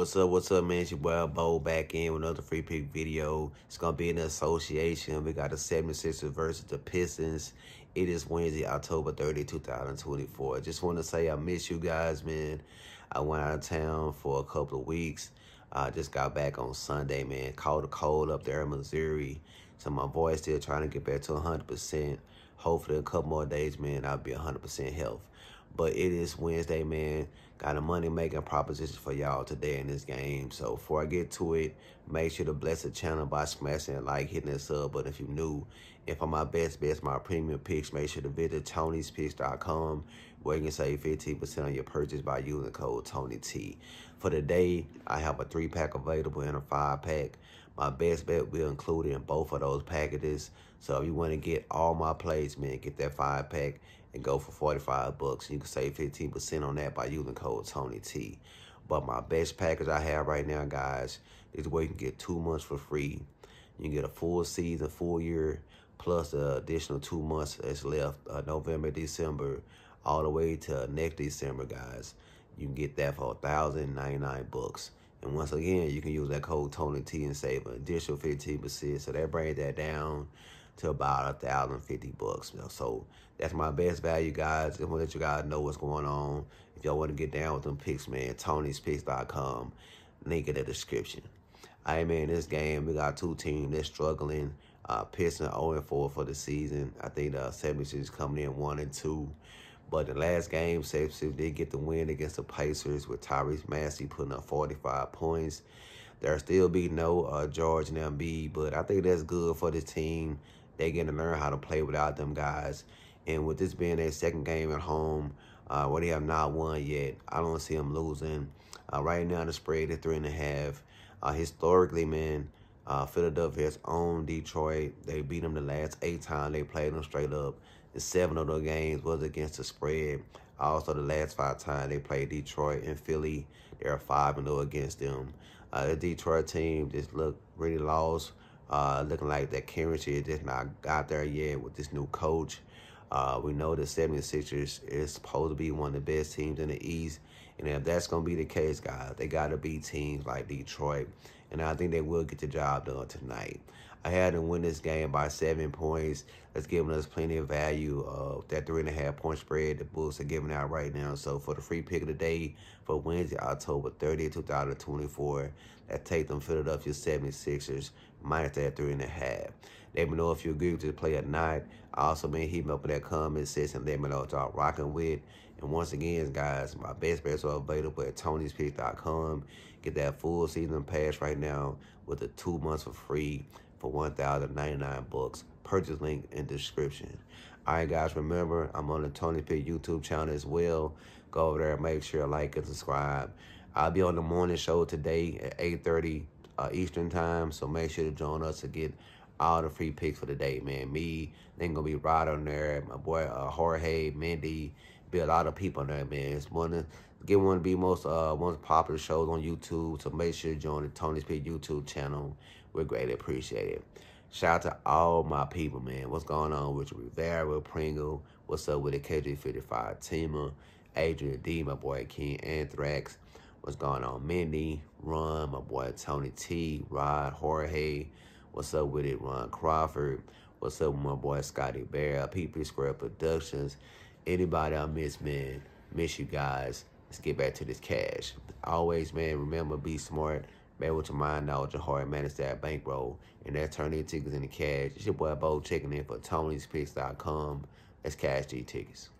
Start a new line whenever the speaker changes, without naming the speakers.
What's up, what's up, man? It's your boy Bo back in with another free pick video. It's going to be an association. We got the 76ers versus the Pistons. It is Wednesday, October 30, 2024. I just want to say I miss you guys, man. I went out of town for a couple of weeks. I uh, just got back on Sunday, man. Called a cold up there in Missouri. So my voice still trying to get back to 100%. Hopefully, a couple more days, man, I'll be 100% health. But it is Wednesday, man. Got a money-making proposition for y'all today in this game. So before I get to it, make sure to bless the channel by smashing like, hitting that sub button if you're new, and for my best bets, my premium picks, make sure to visit tonyspicks.com where you can save 15% on your purchase by using the code TONYT. For today, I have a 3-pack available and a 5-pack. My best bet will include in both of those packages. So if you want to get all my plays, man, get that 5-pack and go for 45 bucks. You can save 15% on that by using code TONYT. But my best package I have right now, guys, is where you can get two months for free. You can get a full season, full year plus the additional two months that's left, uh, November, December, all the way to next December, guys. You can get that for 1099 bucks. And once again, you can use that code Tony T and save an additional 15%. So that brings that down to about a thousand fifty bucks. So that's my best value, guys. I'm going to let you guys know what's going on. If y'all want to get down with them picks, man, Tony'sPicks.com. Link in the description. Hey man, this game, we got two teams that's struggling. Uh, Pistons 0 4 for the season. I think the uh, 76 coming in 1 and 2. But the last game, 76 did get the win against the Pacers with Tyrese Massey putting up 45 points. There'll still be no uh, George and MB, but I think that's good for the team. They're going to learn how to play without them guys. And with this being their second game at home, uh, where they have not won yet, I don't see them losing. Uh, right now, the spread is three and a half. Uh, historically, man, uh, Philadelphia has owned Detroit. They beat them the last eight times they played them straight up. The seven of those games was against the spread. Also, the last five times they played Detroit and Philly, they're five and zero oh against them. Uh, the Detroit team just looked really lost. Uh, looking like that chemistry just not got there yet with this new coach. Uh, we know the 76ers is supposed to be one of the best teams in the East. And if that's going to be the case, guys, they got to be teams like Detroit. And I think they will get the job done tonight. I had to win this game by seven points. That's giving us plenty of value. of that three and a half point spread the Bulls are giving out right now. So for the free pick of the day for Wednesday, October 30th, 2024, that take them Philadelphia 76ers minus that three and a half. Let me know if you agree with to play night. I Also, man, hit me up in that comment section. Let me know what y'all rocking with. And once again, guys, my best bets are available at tonyspicks.com. Get that full season pass right now with the two months for free for 1099 books. Purchase link in description. All right, guys, remember, I'm on the Tony Pitt YouTube channel as well. Go over there, make sure like and subscribe. I'll be on the morning show today at 8.30 uh, Eastern time, so make sure to join us to get all the free picks for the day, man. Me, then gonna be right on there, my boy uh, Jorge, Mindy, be a lot of people there, man. It's one of get one of the most uh most popular shows on YouTube. So make sure you join the Tony Pit YouTube channel. We're greatly appreciated. Shout out to all my people, man. What's going on with Rivera, with Pringle? What's up with the KJ55 Tima, Adrian D, my boy King Anthrax? What's going on, Mindy, Run, my boy Tony T, Rod, Jorge? What's up with it, Ron Crawford? What's up with my boy Scotty Bear, PP Square Productions? anybody I miss, man, miss you guys. Let's get back to this cash. Always, man, remember, be smart. Man, with your mind, knowledge, your heart, manage that bankroll. And turn these tickets into cash. It's your boy Bo checking in for Tony'sPicks.com. That's Cash G Tickets.